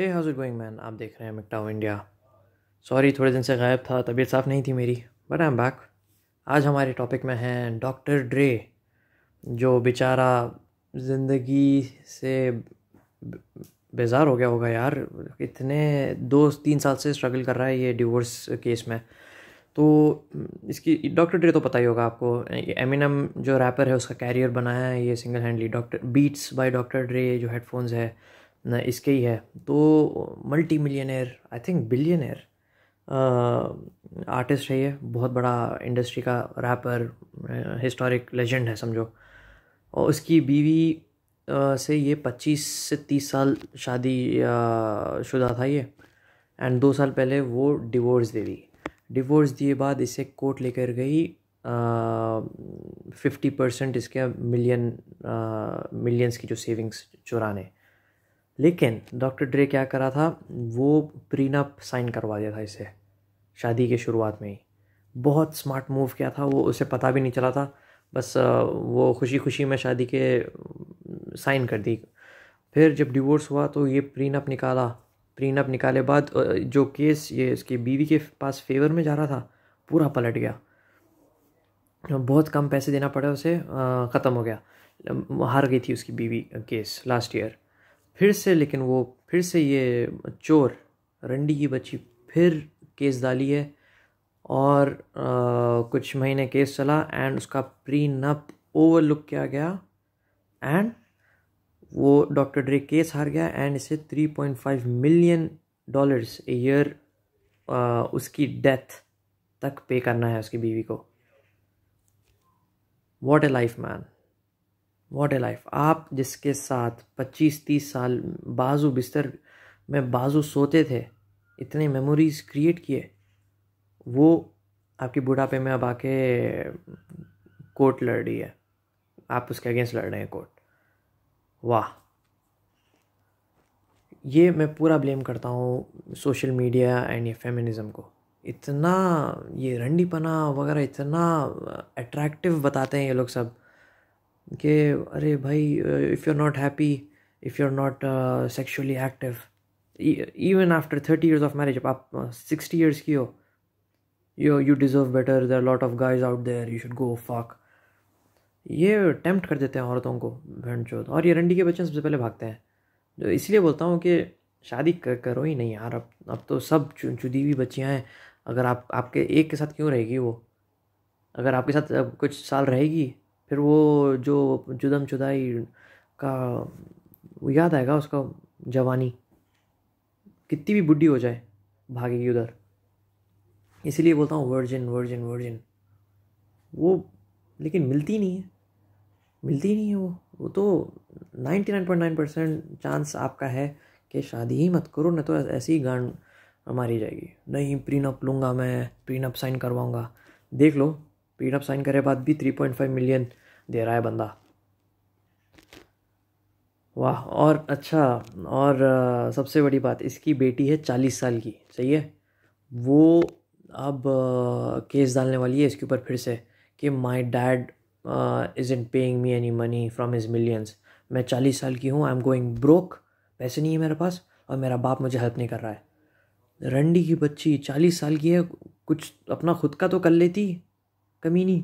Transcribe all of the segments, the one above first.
हे house going man आप देख रहे हैं मिकटाओ इंडिया सॉरी थोड़े दिन से गायब था तबीयत साफ़ नहीं थी मेरी बट आई एम बैक आज हमारे टॉपिक में हैं डॉक्टर ड्रे जो बेचारा ज़िंदगी से बेजार हो गया होगा यार इतने दो तीन साल से स्ट्रगल कर रहा है ये डिवोर्स केस में तो इसकी डॉक्टर ड्रे तो पता ही होगा आपको एमिनम जो रैपर है उसका कैरियर बनाया है ये single handedly Dr Beats by Dr Dre जो हेडफोन्स है ना इसके ही है तो multi millionaire I think billionaire artist है ये बहुत बड़ा इंडस्ट्री का रैपर हिस्टोरिक लेजेंड है समझो और उसकी बीवी आ, से ये पच्चीस से तीस साल शादी आ, शुदा था ये एंड दो साल पहले वो डिवोर्स दे दी डिवोर्स दिए बाद इसे कोर्ट लेकर गई फिफ्टी परसेंट इसके मिलियन मिलियंस की जो सेविंग्स चुराने लेकिन डॉक्टर ड्रे क्या करा था वो प्रीनप साइन करवा दिया था इसे शादी के शुरुआत में ही बहुत स्मार्ट मूव किया था वो उसे पता भी नहीं चला था बस वो खुशी खुशी में शादी के साइन कर दी फिर जब डिवोर्स हुआ तो ये प्रीनप निकाला प्रीनप निकाले बाद जो केस ये इसकी बीवी के पास फेवर में जा रहा था पूरा पलट गया बहुत कम पैसे देना पड़े उसे ख़त्म हो गया हार गई थी उसकी बीवी केस लास्ट ईयर फिर से लेकिन वो फिर से ये चोर रंडी की बच्ची फिर केस डाली है और आ, कुछ महीने केस चला एंड उसका प्री नप ओवर लुक किया गया एंड वो डॉक्टर ड्रे केस हार गया एंड इसे 3.5 मिलियन डॉलर्स ए ईयर उसकी डेथ तक पे करना है उसकी बीवी को what a life man what a life आप जिसके साथ पच्चीस तीस साल बाजू बिस्तर में बाजू सोते थे इतने मेमोरीज क्रिएट किए वो आपकी बुढ़ापे में अब आके कोर्ट लड़ रही है आप उसके अगेंस्ट लड़ रहे हैं कोर्ट वाह ये मैं पूरा ब्लेम करता हूँ सोशल मीडिया एंड ये फेमिनिज़म को इतना ये रंडीपना वगैरह इतना अट्रैक्टिव बताते हैं ये लोग सब कि अरे भाई if you are not happy if you are not sexually active even after thirty years of marriage आप सिक्सटी uh, ईयर्स की हो you you deserve better there lot of guys out there you should go फाक ये attempt कर देते हैं औरतों को भेंट चौथ और ये रंडी के बच्चे सबसे पहले भागते हैं तो इसलिए बोलता हूँ कि शादी कर, करो ही नहीं यार अब अब तो सब चु, चुदी हुई बच्चियाँ हैं अगर आप आपके एक के साथ क्यों रहेगी वो अगर आपके साथ कुछ साल रहेगी फिर वो जो जुदम जुदाई का वो याद आएगा उसका जवानी कितनी भी बुढ़ी हो जाए भागेगी उधर इसीलिए बोलता हूँ वर्जिन वर्जिन वर्जिन वो लेकिन मिलती नहीं है मिलती नहीं है वो वो तो ninety nine point nine percent chance आपका है कि शादी ही मत करो ना तो ऐसी ही गांड मारी जाएगी नहीं प्रीनअप लूँगा मैं प्रीनअप साइन करवाऊँगा देख लो पीडअप अप साइन करे बाद भी थ्री पॉइंट फाइव मिलियन दे रहा है बंदा वाह और अच्छा और सबसे बड़ी बात इसकी बेटी है चालीस साल की सही है वो अब केस डालने वाली है इसके ऊपर फिर से कि my dad is in paying me any money from his millions मैं चालीस साल की हूँ आई एम गोइंग ब्रोक पैसे नहीं है मेरे पास और मेरा बाप मुझे हेल्प नहीं कर रहा है रंडी की बच्ची चालीस साल की है कुछ अपना खुद का तो कर लेती कमीनी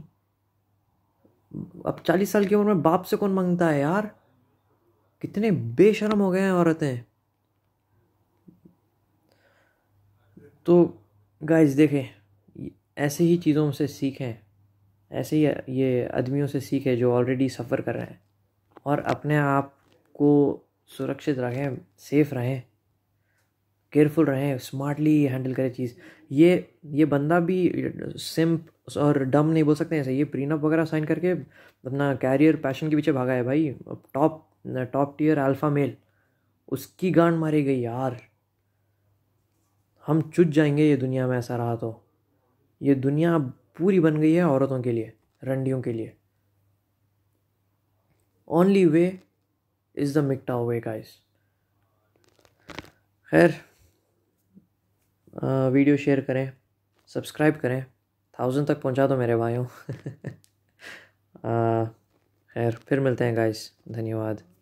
अब चालीस साल की उम्र में बाप से कौन मांगता है यार कितने बेशरम हो गए हैं औरतें तो गाइस देखें ऐसे ही चीज़ों से सीखें ऐसे ही ये आदमियों से सीखें जो ऑलरेडी सफ़र कर रहे हैं और अपने आप को सुरक्षित रखें सेफ रहें केयरफुल रहें स्मार्टली हैंडल करें चीज़ ये ये बंदा भी सिम और डम नहीं बोल सकते ऐसे ये प्रीनप वगैरह साइन करके अपना कैरियर पैशन के पीछे भागा है भाई top top tier alpha male उसकी गांड मारी गई यार हम चुज जाएंगे ये दुनिया में ऐसा रहा तो ये दुनिया पूरी बन गई है औरतों के लिए रंडियों के लिए ओनली वे इज़ द मिकटा वे गाइस खैर वीडियो शेयर करें सब्सक्राइब करें थाउजेंड तक पहुंचा दो मेरे भाइयों खैर फिर मिलते हैं गाइस धन्यवाद